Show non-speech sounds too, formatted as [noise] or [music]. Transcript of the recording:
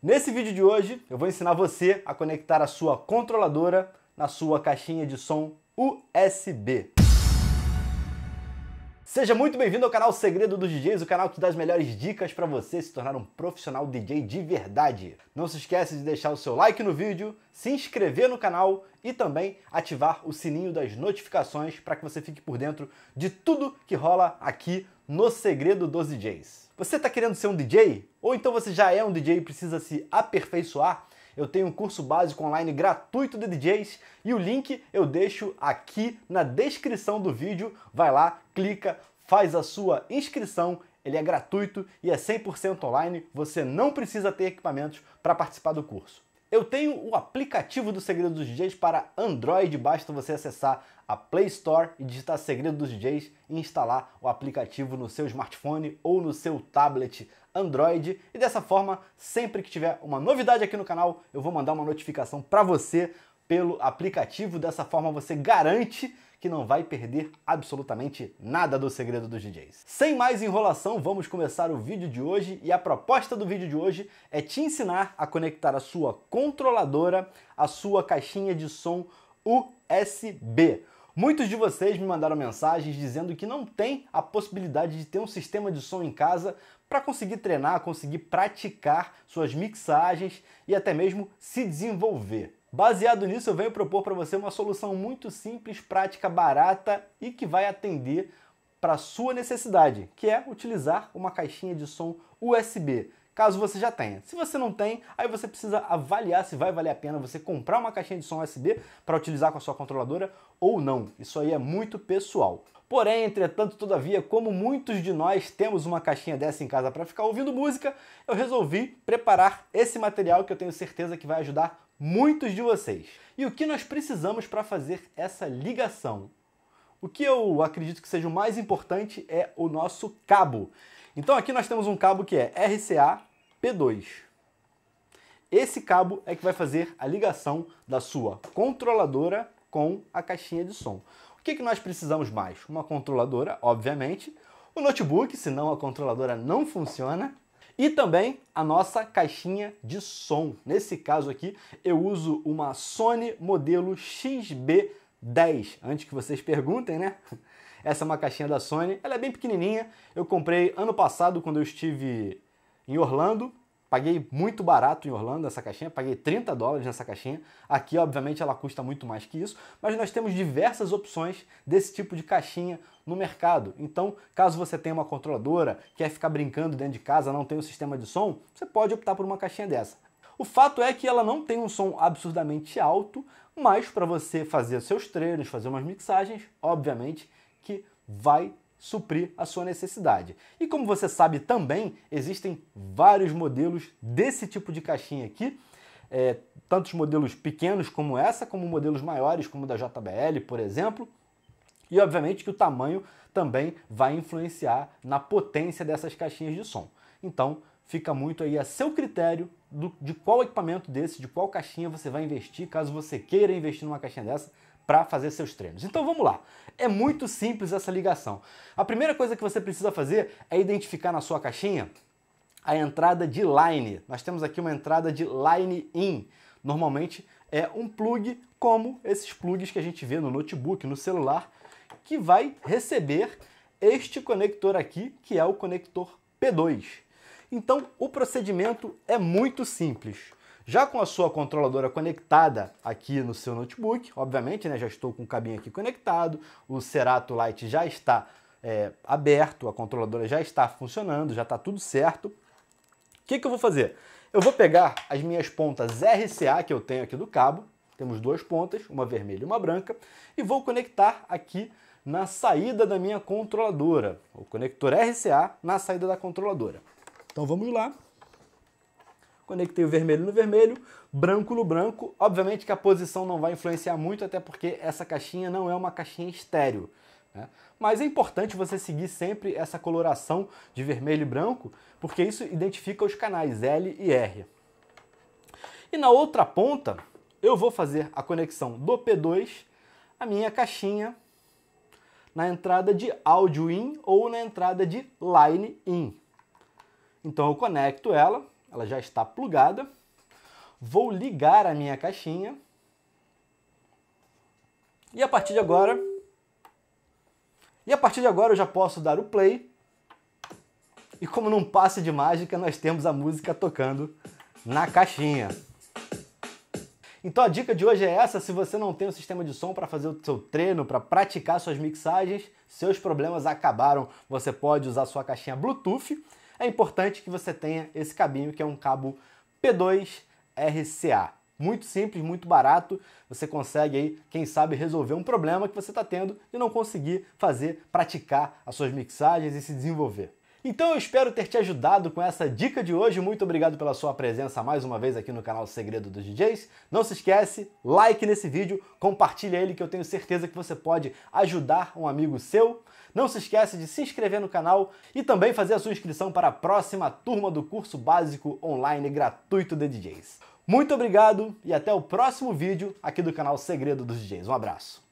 Nesse vídeo de hoje, eu vou ensinar você a conectar a sua controladora na sua caixinha de som USB. Seja muito bem-vindo ao canal Segredo dos DJs, o canal que dá as melhores dicas para você se tornar um profissional DJ de verdade. Não se esqueça de deixar o seu like no vídeo, se inscrever no canal e também ativar o sininho das notificações para que você fique por dentro de tudo que rola aqui no Segredo dos DJs. Você está querendo ser um DJ? Ou então você já é um DJ e precisa se aperfeiçoar? eu tenho um curso básico online gratuito de DJs e o link eu deixo aqui na descrição do vídeo. Vai lá, clica, faz a sua inscrição. Ele é gratuito e é 100% online. Você não precisa ter equipamentos para participar do curso. Eu tenho o aplicativo do Segredo dos DJs para Android, basta você acessar a Play Store e digitar Segredo dos DJs e instalar o aplicativo no seu smartphone ou no seu tablet Android. E dessa forma, sempre que tiver uma novidade aqui no canal, eu vou mandar uma notificação para você pelo aplicativo. Dessa forma, você garante que não vai perder absolutamente nada do segredo dos DJs. Sem mais enrolação, vamos começar o vídeo de hoje e a proposta do vídeo de hoje é te ensinar a conectar a sua controladora à sua caixinha de som USB. Muitos de vocês me mandaram mensagens dizendo que não tem a possibilidade de ter um sistema de som em casa para conseguir treinar, conseguir praticar suas mixagens e até mesmo se desenvolver. Baseado nisso, eu venho propor para você uma solução muito simples, prática, barata e que vai atender para sua necessidade, que é utilizar uma caixinha de som USB, caso você já tenha. Se você não tem, aí você precisa avaliar se vai valer a pena você comprar uma caixinha de som USB para utilizar com a sua controladora ou não. Isso aí é muito pessoal. Porém, entretanto, todavia, como muitos de nós temos uma caixinha dessa em casa para ficar ouvindo música, eu resolvi preparar esse material que eu tenho certeza que vai ajudar muitos de vocês. E o que nós precisamos para fazer essa ligação? O que eu acredito que seja o mais importante é o nosso cabo. Então aqui nós temos um cabo que é RCA P2. Esse cabo é que vai fazer a ligação da sua controladora com a caixinha de som. O que, que nós precisamos mais? Uma controladora, obviamente, o notebook, senão a controladora não funciona, e também a nossa caixinha de som. Nesse caso aqui, eu uso uma Sony modelo XB10. Antes que vocês perguntem, né? [laughs] Essa é uma caixinha da Sony. Ela é bem pequenininha. Eu comprei ano passado quando eu estive em Orlando Paguei muito barato em Orlando essa caixinha, paguei 30 dólares nessa caixinha. Aqui, obviamente, ela custa muito mais que isso, mas nós temos diversas opções desse tipo de caixinha no mercado. Então, caso você tenha uma controladora, quer ficar brincando dentro de casa, não tem um sistema de som, você pode optar por uma caixinha dessa. O fato é que ela não tem um som absurdamente alto, mas para você fazer seus treinos, fazer umas mixagens, obviamente que vai suprir a sua necessidade. E como você sabe também, existem vários modelos desse tipo de caixinha aqui, é, tantos modelos pequenos como essa, como modelos maiores, como da JBL, por exemplo. E obviamente que o tamanho também vai influenciar na potência dessas caixinhas de som. Então, fica muito aí a seu critério do, de qual equipamento desse, de qual caixinha você vai investir, caso você queira investir numa caixinha dessa, para fazer seus treinos. Então vamos lá. É muito simples essa ligação. A primeira coisa que você precisa fazer é identificar na sua caixinha a entrada de line. Nós temos aqui uma entrada de line in. Normalmente é um plug como esses plugs que a gente vê no notebook, no celular, que vai receber este conector aqui, que é o conector P2. Então, o procedimento é muito simples. Já com a sua controladora conectada aqui no seu notebook, obviamente, né, já estou com o cabinho aqui conectado, o Cerato Lite já está é, aberto, a controladora já está funcionando, já está tudo certo. O que, que eu vou fazer? Eu vou pegar as minhas pontas RCA que eu tenho aqui do cabo, temos duas pontas, uma vermelha e uma branca, e vou conectar aqui na saída da minha controladora, o conector RCA na saída da controladora. Então vamos lá, conectei o vermelho no vermelho, branco no branco. Obviamente que a posição não vai influenciar muito, até porque essa caixinha não é uma caixinha estéreo. Né? Mas é importante você seguir sempre essa coloração de vermelho e branco, porque isso identifica os canais L e R. E na outra ponta, eu vou fazer a conexão do P2 à minha caixinha na entrada de áudio in ou na entrada de line in. Então eu conecto ela ela já está plugada. Vou ligar a minha caixinha. E a partir de agora, e a partir de agora eu já posso dar o play. E como não passe de mágica, nós temos a música tocando na caixinha. Então a dica de hoje é essa, se você não tem um sistema de som para fazer o seu treino, para praticar suas mixagens, seus problemas acabaram. Você pode usar sua caixinha Bluetooth é importante que você tenha esse cabinho que é um cabo P2 RCA. Muito simples, muito barato, você consegue aí, quem sabe, resolver um problema que você está tendo e não conseguir fazer, praticar as suas mixagens e se desenvolver. Então eu espero ter te ajudado com essa dica de hoje. Muito obrigado pela sua presença mais uma vez aqui no canal Segredo dos DJs. Não se esquece, like nesse vídeo, compartilha ele que eu tenho certeza que você pode ajudar um amigo seu. Não se esquece de se inscrever no canal e também fazer a sua inscrição para a próxima turma do curso básico online gratuito de DJs. Muito obrigado e até o próximo vídeo aqui do canal Segredo dos DJs. Um abraço.